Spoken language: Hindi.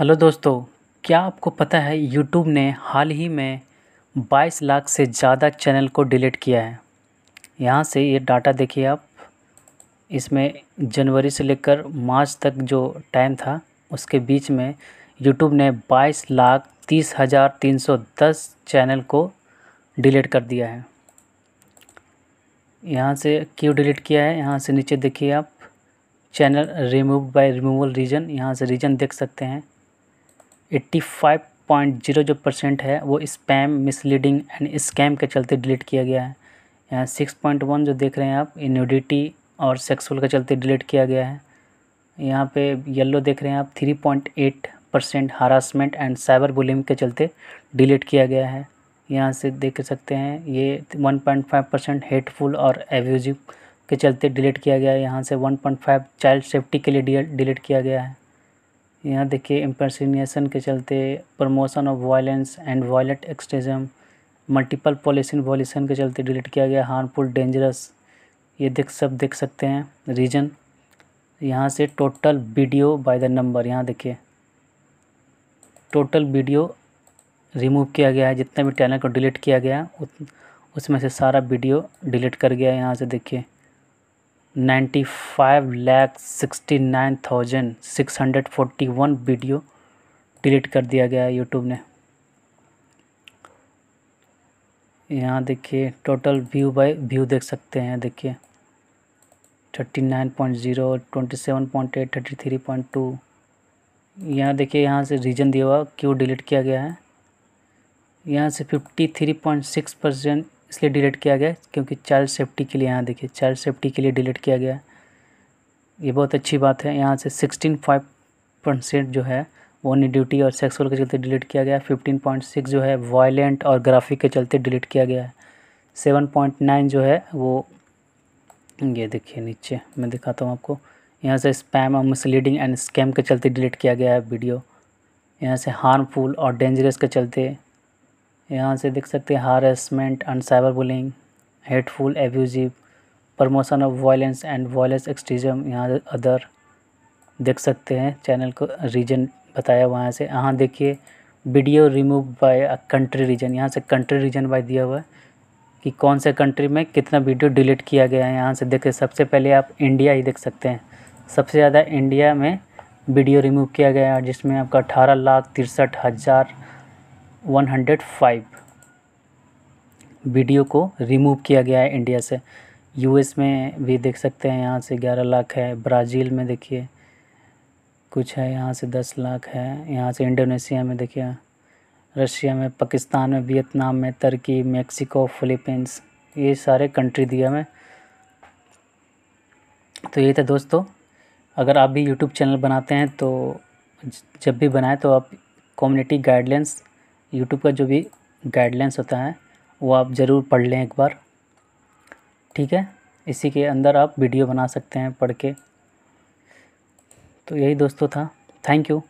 हेलो दोस्तों क्या आपको पता है यूट्यूब ने हाल ही में 22 लाख से ज़्यादा चैनल को डिलीट किया है यहाँ से ये डाटा देखिए आप इसमें जनवरी से लेकर मार्च तक जो टाइम था उसके बीच में यूट्यूब ने 22 लाख तीस हज़ार तीन सौ दस चैनल को डिलीट कर दिया है यहाँ से क्यों डिलीट किया है यहाँ से नीचे देखिए आप channel remove by removal reason यहाँ से रीजन देख सकते हैं एट्टी फाइव पॉइंट जीरो जो परसेंट है वो स्पैम मिसलीडिंग एंड स्कैम के चलते डिलीट किया गया है यहाँ सिक्स पॉइंट वन जो देख रहे हैं आप इन्यूडिटी और सेक्सुअल के चलते डिलीट किया गया है यहाँ पे येलो देख रहे हैं आप three point eight percent harassment and cyber bullying के चलते डिलीट किया गया है यहाँ से देख सकते हैं ये one point five percent hateful और एव्यूजिव के चलते डिलीट किया गया है यहाँ से one point five child safety के लिए डिलीट किया गया है यहाँ देखिए इम्पर्सिनेशन के चलते promotion of violence and violent extremism multiple policy violation के चलते डिलीट किया गया हार्मफुल डेंजरस ये देख सब देख सकते हैं रीजन यहाँ से total video by the number यहाँ देखिए टोटल वीडियो रिमूव किया गया है जितना भी चैनल को डिलीट किया गया उसमें से सारा वीडियो डिलीट कर गया है यहाँ से देखिए ninety five lakh sixty nine thousand six hundred forty one video delete कर दिया गया है यूट्यूब ने यहाँ देखिए टोटल व्यू बाय व्यू देख सकते हैं देखिए thirty nine point zero twenty seven point eight thirty three point two यहाँ देखिए यहाँ से रीजन दिया हुआ क्यों डिलीट किया गया है यहाँ से fifty three point six percent इसलिए डिलीट किया गया क्योंकि चाइल्ड सेफ्टी के लिए यहाँ देखिए चाइल्ड सेफ्टी के लिए डिलीट किया गया ये बहुत अच्छी बात है यहाँ से सिक्सटीन फाइव परसेंट जो है ओन ड्यूटी और सेक्सुअल के चलते डिलीट किया गया फिफ्टीन पॉइंट सिक्स जो है वायलेंट और ग्राफिक के चलते डिलीट किया गया है सेवन पॉइंट नाइन जो है वो ये देखिए नीचे मैं दिखाता हूँ आपको यहाँ से स्पैम और मिसलीडिंग एंड स्कैम के चलते डिलीट किया गया है वीडियो यहाँ से हार्मफुल और डेंजरस के चलते यहाँ से देख सकते हैं harassment and cyber bullying hateful abusive promotion of violence and violence extremism यहाँ अदर देख सकते हैं चैनल को रीजन बताया वहाँ से यहाँ देखिए video remove by country reason यहाँ से कंट्री रीजन बाय दिया हुआ है कि कौन से कंट्री में कितना वीडियो डिलीट किया गया है यहाँ से देखिए सबसे पहले आप इंडिया ही देख सकते हैं सबसे ज़्यादा इंडिया में वीडियो रिमूव किया गया है जिसमें आपका अठारह लाख तिरसठ हज़ार 105 वीडियो को रिमूव किया गया है इंडिया से यूएस में भी देख सकते हैं यहाँ से 11 लाख है ब्राज़ील में देखिए कुछ है यहाँ से 10 लाख है यहाँ से इंडोनेशिया में देखिए रशिया में पाकिस्तान में वियतनाम में तुर्की मेक्सिको फिलीपींस ये सारे कंट्री दिया मैं तो ये था दोस्तों अगर आप भी यूट्यूब चैनल बनाते हैं तो जब भी बनाएं तो आप कम्युनिटी गाइडलाइंस यूट्यूब का जो भी गाइडलाइंस होता है वो आप ज़रूर पढ़ लें एक बार ठीक है इसी के अंदर आप वीडियो बना सकते हैं पढ़ के तो यही दोस्तों था थैंक यू